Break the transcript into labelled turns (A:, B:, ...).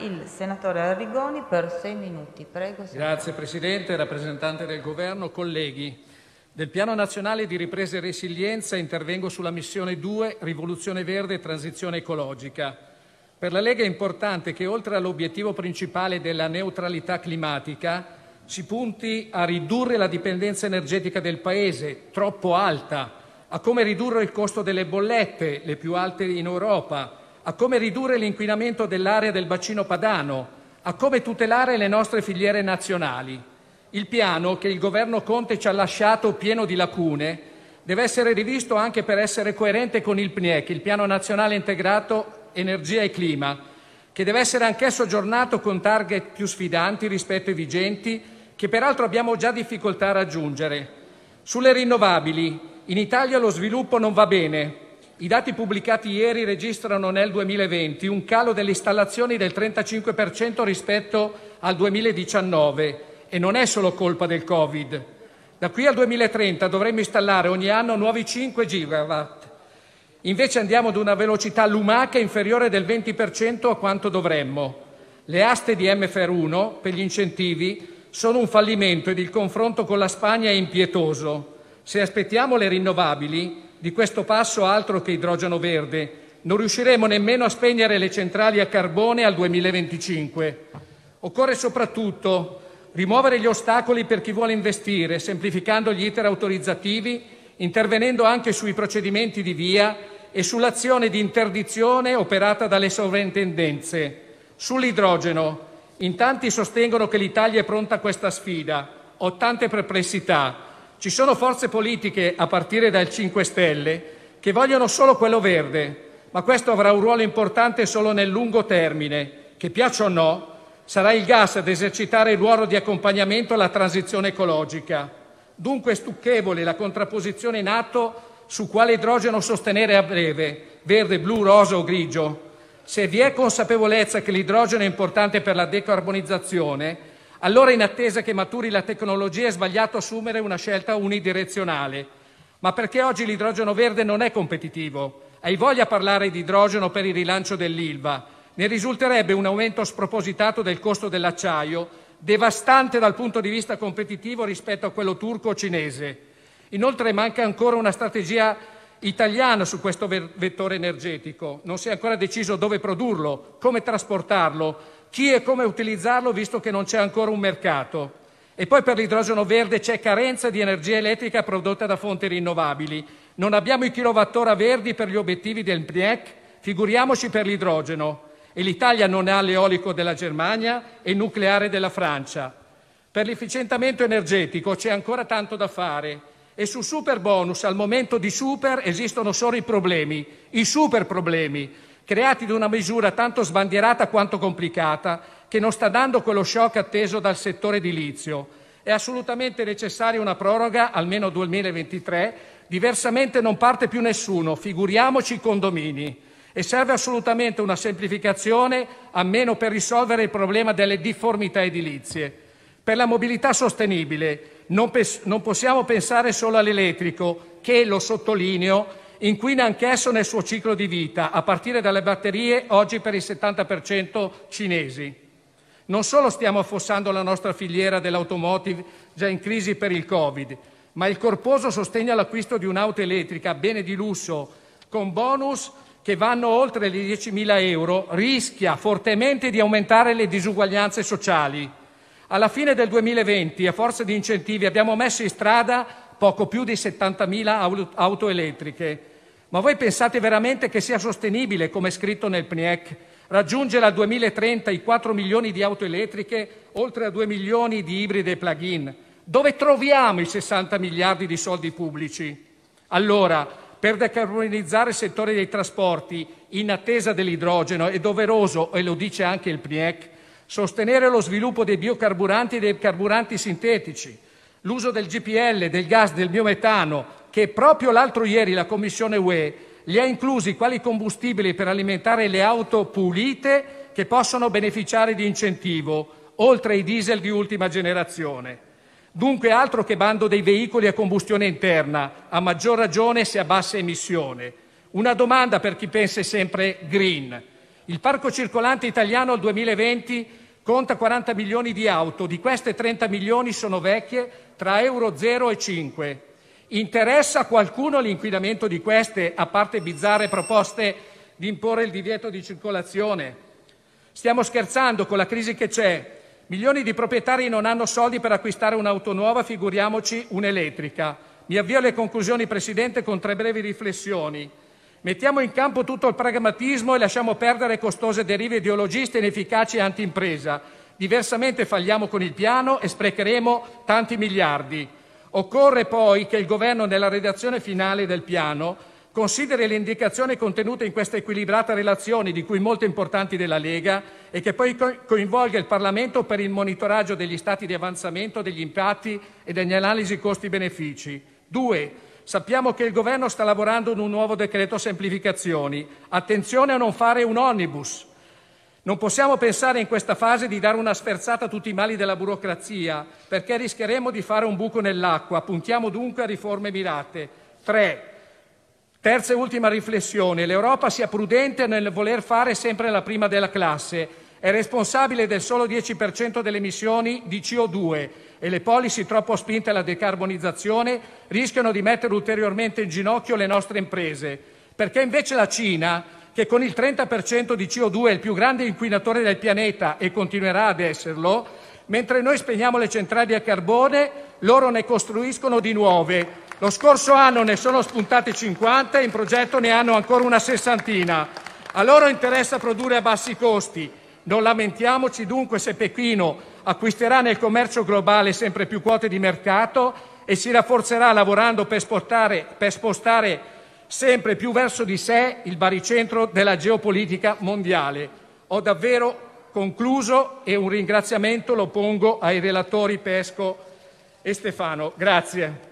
A: il senatore Arrigoni per sei minuti. Prego, senatore. Grazie Presidente, rappresentante del Governo, colleghi. Del Piano Nazionale di Ripresa e Resilienza intervengo sulla missione 2, Rivoluzione Verde e Transizione Ecologica. Per la Lega è importante che oltre all'obiettivo principale della neutralità climatica si punti a ridurre la dipendenza energetica del Paese, troppo alta, a come ridurre il costo delle bollette, le più alte in Europa, a come ridurre l'inquinamento dell'area del bacino padano, a come tutelare le nostre filiere nazionali. Il piano che il governo Conte ci ha lasciato pieno di lacune deve essere rivisto anche per essere coerente con il PNIEC, il Piano Nazionale Integrato Energia e Clima, che deve essere anch'esso aggiornato con target più sfidanti rispetto ai vigenti, che peraltro abbiamo già difficoltà a raggiungere. Sulle rinnovabili, in Italia lo sviluppo non va bene, i dati pubblicati ieri registrano nel 2020 un calo delle installazioni del 35% rispetto al 2019 e non è solo colpa del Covid. Da qui al 2030 dovremmo installare ogni anno nuovi 5 gigawatt. Invece andiamo ad una velocità lumaca inferiore del 20% a quanto dovremmo. Le aste di MFR1 per gli incentivi sono un fallimento ed il confronto con la Spagna è impietoso. Se aspettiamo le rinnovabili, di questo passo altro che idrogeno verde. Non riusciremo nemmeno a spegnere le centrali a carbone al 2025. Occorre soprattutto rimuovere gli ostacoli per chi vuole investire, semplificando gli iter autorizzativi, intervenendo anche sui procedimenti di via e sull'azione di interdizione operata dalle sovrintendenze. Sull'idrogeno, in tanti sostengono che l'Italia è pronta a questa sfida. Ho tante perplessità. Ci sono forze politiche, a partire dal 5 Stelle, che vogliono solo quello verde, ma questo avrà un ruolo importante solo nel lungo termine, che piaccia o no, sarà il gas ad esercitare il ruolo di accompagnamento alla transizione ecologica. Dunque è stucchevole la contrapposizione in atto su quale idrogeno sostenere a breve, verde, blu, rosa o grigio. Se vi è consapevolezza che l'idrogeno è importante per la decarbonizzazione, allora, in attesa che maturi la tecnologia, è sbagliato assumere una scelta unidirezionale. Ma perché oggi l'idrogeno verde non è competitivo? Hai voglia a parlare di idrogeno per il rilancio dell'Ilva? Ne risulterebbe un aumento spropositato del costo dell'acciaio, devastante dal punto di vista competitivo rispetto a quello turco o cinese. Inoltre manca ancora una strategia italiana su questo vettore energetico. Non si è ancora deciso dove produrlo, come trasportarlo, chi e come utilizzarlo, visto che non c'è ancora un mercato. E poi per l'idrogeno verde c'è carenza di energia elettrica prodotta da fonti rinnovabili. Non abbiamo i kilowattora verdi per gli obiettivi del PNIEC, figuriamoci per l'idrogeno. E l'Italia non ha l'eolico della Germania e il nucleare della Francia. Per l'efficientamento energetico c'è ancora tanto da fare. E sul super bonus, al momento di super, esistono solo i problemi, i super problemi, creati da una misura tanto sbandierata quanto complicata, che non sta dando quello *shock* atteso dal settore edilizio. È assolutamente necessaria una proroga almeno al 2023, diversamente non parte più nessuno, figuriamoci i condomini. E serve assolutamente una semplificazione, almeno per risolvere il problema delle difformità edilizie. Per la mobilità sostenibile non, non possiamo pensare solo all'elettrico, che, lo sottolineo, inquina anch'esso nel suo ciclo di vita, a partire dalle batterie, oggi per il 70% cinesi. Non solo stiamo affossando la nostra filiera dell'automotive già in crisi per il Covid, ma il corposo sostegno all'acquisto di un'auto elettrica, bene di lusso, con bonus che vanno oltre i 10.000 euro, rischia fortemente di aumentare le disuguaglianze sociali. Alla fine del 2020, a forza di incentivi, abbiamo messo in strada poco più di 70.000 auto elettriche, ma voi pensate veramente che sia sostenibile, come è scritto nel PNIEC, raggiungere al 2030 i 4 milioni di auto elettriche, oltre a 2 milioni di ibride plug-in? Dove troviamo i 60 miliardi di soldi pubblici? Allora, per decarbonizzare il settore dei trasporti in attesa dell'idrogeno è doveroso, e lo dice anche il PNIEC, sostenere lo sviluppo dei biocarburanti e dei carburanti sintetici, l'uso del GPL, del gas, del biometano, che proprio l'altro ieri la Commissione UE li ha inclusi quali combustibili per alimentare le auto pulite che possono beneficiare di incentivo, oltre ai diesel di ultima generazione. Dunque altro che bando dei veicoli a combustione interna, a maggior ragione se a bassa emissione. Una domanda per chi pensa sempre green. Il parco circolante italiano al 2020 conta 40 milioni di auto, di queste 30 milioni sono vecchie tra Euro 0 e 5. Interessa a qualcuno l'inquinamento di queste, a parte bizzarre proposte di imporre il divieto di circolazione? Stiamo scherzando con la crisi che c'è. Milioni di proprietari non hanno soldi per acquistare un'auto nuova, figuriamoci un'elettrica. Mi avvio alle conclusioni, Presidente, con tre brevi riflessioni. Mettiamo in campo tutto il pragmatismo e lasciamo perdere costose derive ideologiste, inefficaci e anti-impresa. Diversamente falliamo con il piano e sprecheremo tanti miliardi. Occorre poi che il Governo, nella redazione finale del Piano, consideri le indicazioni contenute in questa equilibrata relazione, di cui molte importanti della Lega, e che poi coinvolga il Parlamento per il monitoraggio degli stati di avanzamento, degli impatti e delle analisi costi-benefici. Due, Sappiamo che il Governo sta lavorando ad un nuovo decreto semplificazioni. Attenzione a non fare un omnibus, non possiamo pensare in questa fase di dare una sferzata a tutti i mali della burocrazia, perché rischieremo di fare un buco nell'acqua. Puntiamo dunque a riforme mirate. 3. Terza e ultima riflessione. L'Europa sia prudente nel voler fare sempre la prima della classe. È responsabile del solo 10% delle emissioni di CO2 e le policy troppo spinte alla decarbonizzazione rischiano di mettere ulteriormente in ginocchio le nostre imprese. Perché invece la Cina che con il 30 di CO2 è il più grande inquinatore del pianeta e continuerà ad esserlo, mentre noi spegniamo le centrali a carbone, loro ne costruiscono di nuove. Lo scorso anno ne sono spuntate 50 e in progetto ne hanno ancora una sessantina. A loro interessa produrre a bassi costi. Non lamentiamoci dunque se Pechino acquisterà nel commercio globale sempre più quote di mercato e si rafforzerà lavorando per, sportare, per spostare sempre più verso di sé il baricentro della geopolitica mondiale. Ho davvero concluso e un ringraziamento lo pongo ai relatori Pesco e Stefano. Grazie.